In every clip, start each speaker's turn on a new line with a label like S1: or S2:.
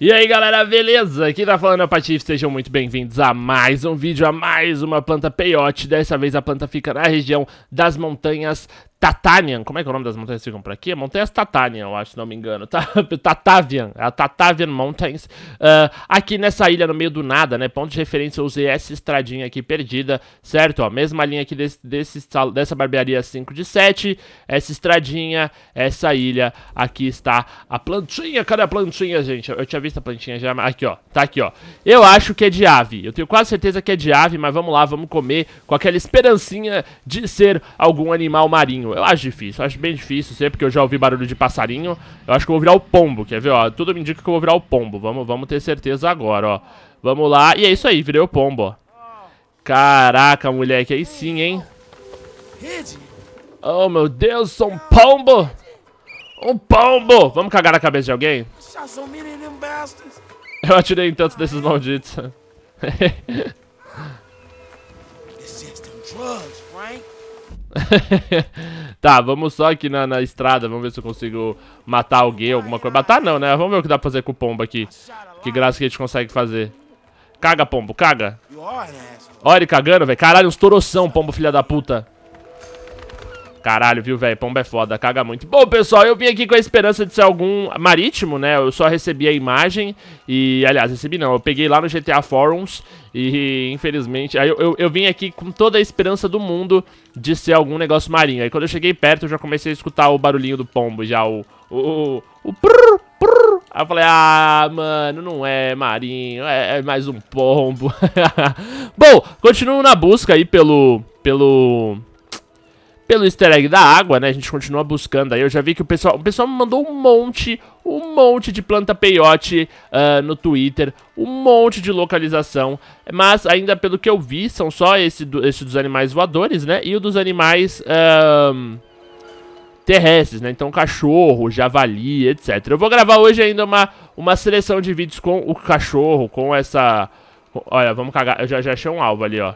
S1: E aí galera, beleza? Aqui tá falando a é Patife, sejam muito bem-vindos a mais um vídeo, a mais uma planta peyote. Dessa vez a planta fica na região das montanhas Tatanian, como é que é o nome das montanhas que ficam por aqui? Montanhas é Tatanian, eu acho, se não me engano. Tá? Tatavian, a Tatavian Mountains. Uh, aqui nessa ilha, no meio do nada, né? Ponto de referência, eu usei essa estradinha aqui perdida, certo? Ó, mesma linha aqui desse, desse, dessa barbearia 5 de 7. Essa estradinha, essa ilha. Aqui está a plantinha. Cadê a plantinha, gente? Eu, eu tinha visto a plantinha já, mas... Aqui, ó. Tá aqui, ó. Eu acho que é de ave. Eu tenho quase certeza que é de ave, mas vamos lá, vamos comer com aquela esperancinha de ser algum animal marinho eu acho difícil, eu acho bem difícil, sei, porque eu já ouvi barulho de passarinho. Eu acho que eu vou virar o pombo, quer ver, ó? Tudo me indica que eu vou virar o pombo. Vamos, vamos ter certeza agora, ó. Vamos lá. E é isso aí, virei o pombo, ó. Caraca, moleque, aí sim, hein? Oh, meu Deus, sou um pombo! Um pombo! Vamos cagar na cabeça de alguém? Eu atirei em tantos desses malditos. tá, vamos só aqui na, na, estrada, vamos ver se eu consigo matar alguém, alguma coisa. Matar não, né? Vamos ver o que dá pra fazer com o pombo aqui. Que graça que a gente consegue fazer. Caga, pombo, caga. Né? Olha ele cagando, velho. Caralho, uns toroção, pombo filha da puta. Caralho, viu, velho? Pomba é foda, caga muito. Bom, pessoal, eu vim aqui com a esperança de ser algum marítimo, né? Eu só recebi a imagem e, aliás, recebi não. Eu peguei lá no GTA Forums e, infelizmente, aí eu, eu, eu vim aqui com toda a esperança do mundo de ser algum negócio marinho. Aí quando eu cheguei perto, eu já comecei a escutar o barulhinho do pombo, já o... o, o, o prrr, prrr. Aí eu falei, ah, mano, não é marinho, é, é mais um pombo. Bom, continuo na busca aí pelo... pelo pelo easter egg da água, né? A gente continua buscando aí. Eu já vi que o pessoal, o pessoal me mandou um monte, um monte de planta peiote uh, ah, no Twitter, um monte de localização. Mas ainda pelo que eu vi, são só esse, do, esse dos animais voadores, né? E o dos animais uh, terrestres, né? Então cachorro, javali, etc. Eu vou gravar hoje ainda uma, uma seleção de vídeos com o cachorro, com essa... Olha, vamos cagar. Eu já, já achei um alvo ali, ó.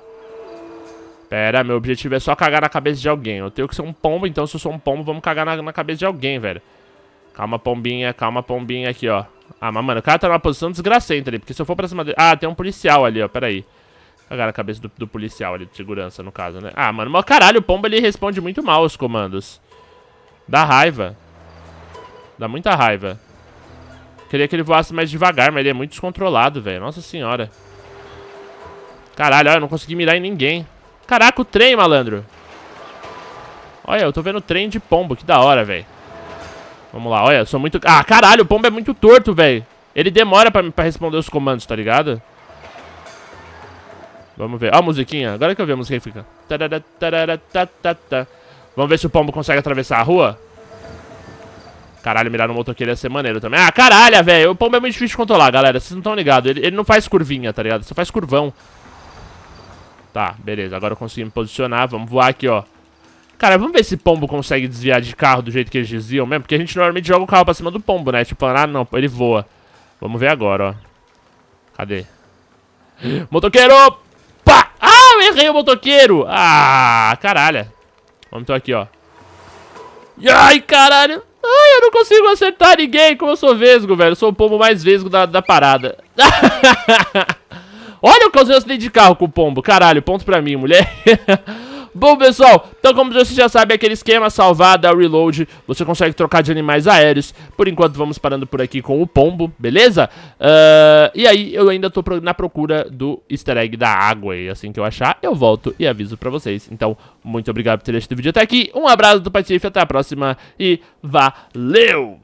S1: Pera, meu objetivo é só cagar na cabeça de alguém. Eu tenho que ser um pombo, então se eu sou um pombo, vamos cagar na, na cabeça de alguém, velho. Calma, pombinha, calma, pombinha aqui, ó. Ah, mas, mano, o cara tá numa posição desgracenta ali, porque se eu for pra cima dele... Ah, tem um policial ali, ó, peraí. Cagar na cabeça do, do, policial ali, de segurança, no caso, né? Ah, mano, mas caralho, o pombo, ele responde muito mal os comandos. Dá raiva. Dá muita raiva. Queria que ele voasse mais devagar, mas ele é muito descontrolado, velho. Nossa senhora. Caralho, ó, eu não consegui mirar em ninguém. Caraca, o trem, malandro. Olha, eu tô vendo trem de pombo. Que da hora, velho. Vamos lá, olha, eu sou muito... Ah, caralho, o pombo é muito torto, velho. Ele demora pra, pra responder os comandos, tá ligado? Vamos ver. Ó a musiquinha. Agora que eu vi a música fica... Tá, tá, tá. Vamos ver se o pombo consegue atravessar a rua. Caralho, mirar no motoqueiro ia ser maneiro também. Ah, caralho, velho. O pombo é muito difícil de controlar, galera. Vocês não estão ligados. Ele, ele não faz curvinha, tá ligado? Só faz curvão. Tá, beleza. Agora eu consegui me posicionar. Vamos voar aqui, ó. Cara, vamos ver se pombo consegue desviar de carro do jeito que eles diziam mesmo. Porque a gente normalmente joga o carro pra cima do pombo, né? Tipo, ah, não, ele voa. Vamos ver agora, ó. Cadê? Motoqueiro! Pá! Ah, eu errei o motoqueiro! Ah, caralho. Vamos então aqui, ó. Ai, caralho. Ai, eu não consigo acertar ninguém como eu sou vesgo, velho. Eu sou o pombo mais vesgo da, da parada. Olha, eu que um acidente de carro com o pombo. Caralho, ponto pra mim, mulher. Bom, pessoal, então como você já sabe, aquele esquema salvada, reload, você consegue trocar de animais aéreos. Por enquanto, vamos parando por aqui com o pombo, beleza? Uh, e aí, eu ainda tô na procura do easter egg da água, e assim que eu achar, eu volto e aviso pra vocês. Então, muito obrigado por ter assistido o vídeo até aqui, um abraço do Patife, até a próxima, e valeu!